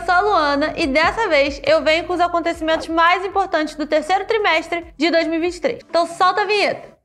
eu sou a Luana e dessa vez eu venho com os acontecimentos mais importantes do terceiro trimestre de 2023. Então solta a vinheta!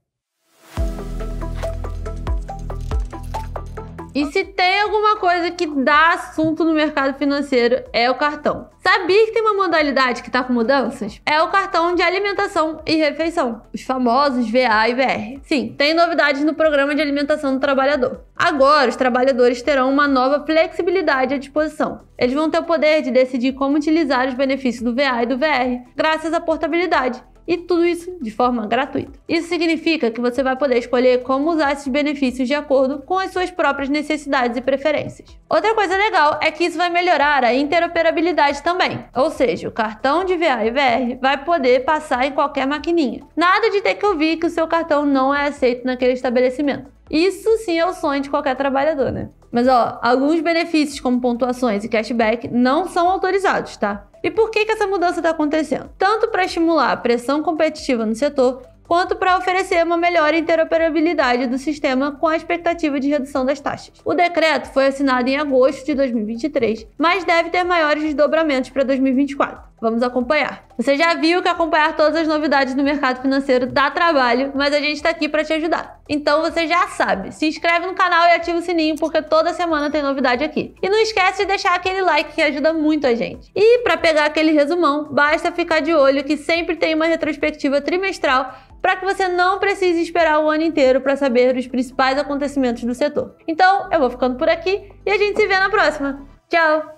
E se tem alguma coisa que dá assunto no mercado financeiro, é o cartão. Sabia que tem uma modalidade que tá com mudanças? É o cartão de alimentação e refeição, os famosos VA e VR. Sim, tem novidades no programa de alimentação do trabalhador. Agora, os trabalhadores terão uma nova flexibilidade à disposição. Eles vão ter o poder de decidir como utilizar os benefícios do VA e do VR, graças à portabilidade e tudo isso de forma gratuita. Isso significa que você vai poder escolher como usar esses benefícios de acordo com as suas próprias necessidades e preferências. Outra coisa legal é que isso vai melhorar a interoperabilidade também, ou seja, o cartão de VA e VR vai poder passar em qualquer maquininha. Nada de ter que ouvir que o seu cartão não é aceito naquele estabelecimento. Isso sim é o sonho de qualquer trabalhador, né? Mas ó, alguns benefícios como pontuações e cashback não são autorizados, tá? E por que, que essa mudança está acontecendo? Tanto para estimular a pressão competitiva no setor, quanto para oferecer uma melhor interoperabilidade do sistema com a expectativa de redução das taxas. O decreto foi assinado em agosto de 2023, mas deve ter maiores desdobramentos para 2024. Vamos acompanhar. Você já viu que acompanhar todas as novidades do mercado financeiro dá trabalho, mas a gente está aqui para te ajudar. Então você já sabe, se inscreve no canal e ativa o sininho porque toda semana tem novidade aqui. E não esquece de deixar aquele like que ajuda muito a gente. E para pegar aquele resumão, basta ficar de olho que sempre tem uma retrospectiva trimestral para que você não precise esperar o ano inteiro para saber os principais acontecimentos do setor. Então, eu vou ficando por aqui e a gente se vê na próxima. Tchau!